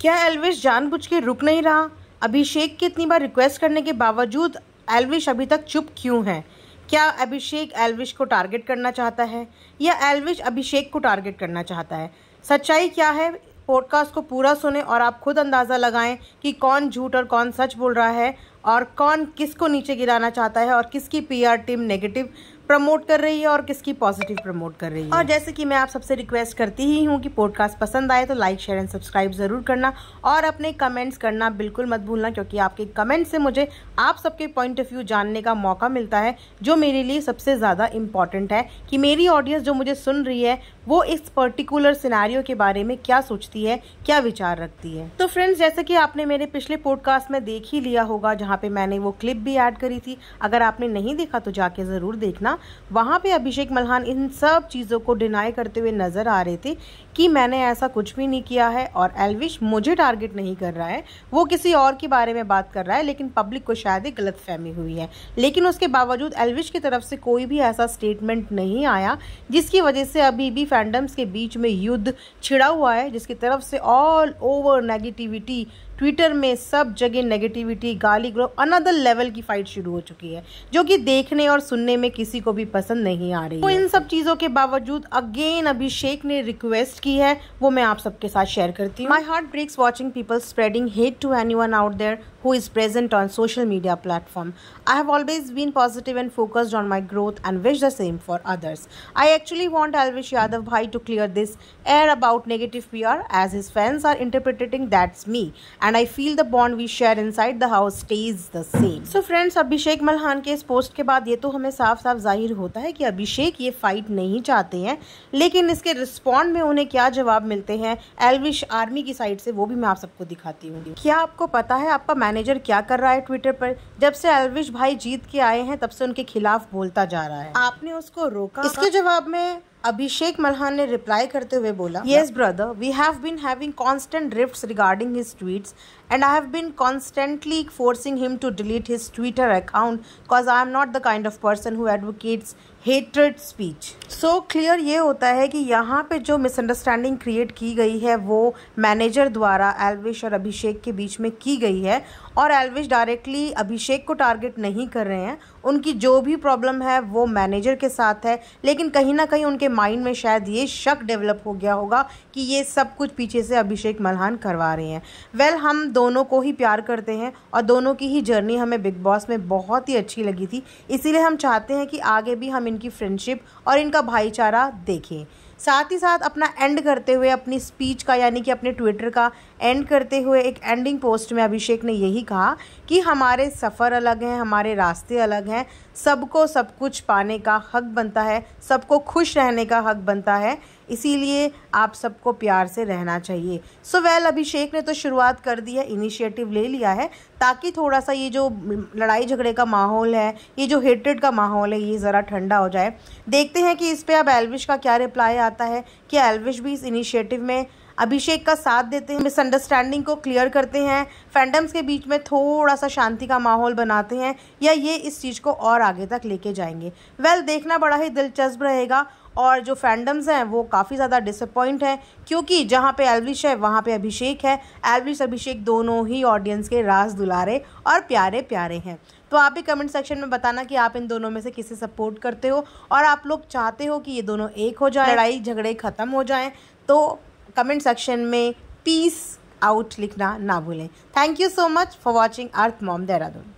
क्या एलविश जानबूझ के रुक नहीं रहा अभिषेक की इतनी बार रिक्वेस्ट करने के बावजूद एलविश अभी तक चुप क्यों है क्या अभिषेक एलविश को टारगेट करना चाहता है या एलविश अभिषेक को टारगेट करना चाहता है सच्चाई क्या है पॉडकास्ट को पूरा सुने और आप खुद अंदाज़ा लगाएं कि कौन झूठ और कौन सच बोल रहा है और कौन किसको नीचे गिराना चाहता है और किसकी पीआर टीम नेगेटिव प्रमोट कर रही है और किसकी पॉजिटिव प्रमोट कर रही है और जैसे कि मैं आप सबसे रिक्वेस्ट करती ही हूँ कि पॉडकास्ट पसंद आए तो लाइक शेयर एंड सब्सक्राइब ज़रूर करना और अपने कमेंट्स करना बिल्कुल मत भूलना क्योंकि आपके कमेंट से मुझे आप सबके पॉइंट ऑफ व्यू जानने का मौका मिलता है जो मेरे लिए सबसे ज़्यादा इम्पॉर्टेंट है कि मेरी ऑडियंस जो मुझे सुन रही है वो इस पर्टिकुलर सिनारियों के बारे में क्या सोचती है क्या विचार रखती है तो फ्रेंड्स जैसे कि आपने मेरे पिछले पॉडकास्ट में देख ही लिया होगा जहाँ पे मैंने वो क्लिप भी ऐड करी थी अगर आपने नहीं देखा तो जाके ज़रूर देखना वहाँ पे अभिषेक मल्हान इन सब चीज़ों को डिनाई करते हुए नज़र आ रहे थे कि मैंने ऐसा कुछ भी नहीं किया है और एलविश मुझे टारगेट नहीं कर रहा है वो किसी और के बारे में बात कर रहा है लेकिन पब्लिक को शायद ही गलत फहमी हुई है लेकिन उसके बावजूद एलविश की तरफ से कोई भी ऐसा स्टेटमेंट नहीं आया जिसकी वजह से अभी भी फैंडम्स के बीच में युद्ध छिड़ा हुआ है जिसकी तरफ से ऑल ओवर नेगेटिविटी ट्विटर में सब जगह नेगेटिविटी गाली ग्रो अनदर लेवल की फाइट शुरू हो चुकी है जो कि देखने और सुनने में किसी को भी पसंद नहीं आ रही तो इन सब चीजों के बावजूद अगेन अभिषेक ने रिक्वेस्ट की है वो मैं आप सबके साथ शेयर करती हूँ my heart breaks watching people spreading hate to any out there who is present on social media platform I have always been positive and focused on my growth and wish the same for others I actually want Elvish Yadav भाई to clear this air about negative P R as his fans are interpreting that's me and and I feel the bond we share inside the house stays the same so friends Abhishek Malhan के इस post के बाद ये तो हमें साफ साफ जाहिर होता है कि अभिषेक ये फाइट नहीं चाहते हैं लेकिन इसके रिस्पॉन्ड में उन्हें क्या जवाब मिलते हैं एलविश आर्मी की साइड से वो भी मैं आप सबको दिखाती हूँ क्या आपको पता है आपका मैनेजर क्या कर रहा है ट्विटर पर जब से एलविश भाई जीत के आए हैं तब से उनके खिलाफ बोलता जा रहा है आपने उसको रोका इसके जवाब में अभिषेक मल्हान ने रिप्लाई करते हुए बोला yes brother we have been having constant rift regarding his tweets and I have been constantly forcing him to delete his Twitter account because I am not the kind of person who advocates hatred speech so clear ये होता है कि यहाँ पे जो misunderstanding create की गई है वो मैनेजर द्वारा एलविश और अभिषेक के बीच में की गई है और एलविश डायरेक्टली अभिषेक को टारगेट नहीं कर रहे हैं उनकी जो भी प्रॉब्लम है वो मैनेजर के साथ है लेकिन कहीं ना कहीं उनके माइंड में शायद ये शक डेवलप हो गया होगा कि ये सब कुछ पीछे से अभिषेक मल्हान करवा रहे हैं वेल well, हम दोनों को ही प्यार करते हैं और दोनों की ही जर्नी हमें बिग बॉस में बहुत ही अच्छी लगी थी इसीलिए हम चाहते हैं कि आगे भी हमें इनकी फ्रेंडशिप और इनका भाईचारा देखें साथ ही साथ अपना एंड करते हुए अपनी स्पीच का यानी कि अपने ट्विटर का एंड करते हुए एक एंडिंग पोस्ट में अभिषेक ने यही कहा कि हमारे सफ़र अलग हैं हमारे रास्ते अलग हैं सबको सब कुछ पाने का हक बनता है सबको खुश रहने का हक बनता है इसीलिए आप सबको प्यार से रहना चाहिए सो so वेल well, अभिषेक ने तो शुरुआत कर दी है इनिशिएटिव ले लिया है ताकि थोड़ा सा ये जो लड़ाई झगड़े का माहौल है ये जो हेटेड का माहौल है ये ज़रा ठंडा हो जाए देखते हैं कि इस पर अब एलविश का क्या रिप्लाई आता है कि एलविश भी इस इनिशिएटिव में अभिषेक का साथ देते हैं मिसअंडरस्टैंडिंग को क्लियर करते हैं फैंडम्स के बीच में थोड़ा सा शांति का माहौल बनाते हैं या ये इस चीज़ को और आगे तक लेके जाएंगे वेल well, देखना बड़ा ही दिलचस्प रहेगा और जो फैंडम्स हैं वो काफ़ी ज़्यादा डिसअपॉइंट हैं क्योंकि जहाँ पे एलविश है वहाँ पे अभिषेक है एलविश अभिषेक दोनों ही ऑडियंस के रास दुलारे और प्यारे प्यारे हैं तो आप भी कमेंट सेक्शन में बताना कि आप इन दोनों में से किसे सपोर्ट करते हो और आप लोग चाहते हो कि ये दोनों एक हो जाए लड़ाई झगड़े ख़त्म हो जाएँ तो कमेंट सेक्शन में पीस आउट लिखना ना भूलें thank you so much for watching earth mom Dehradun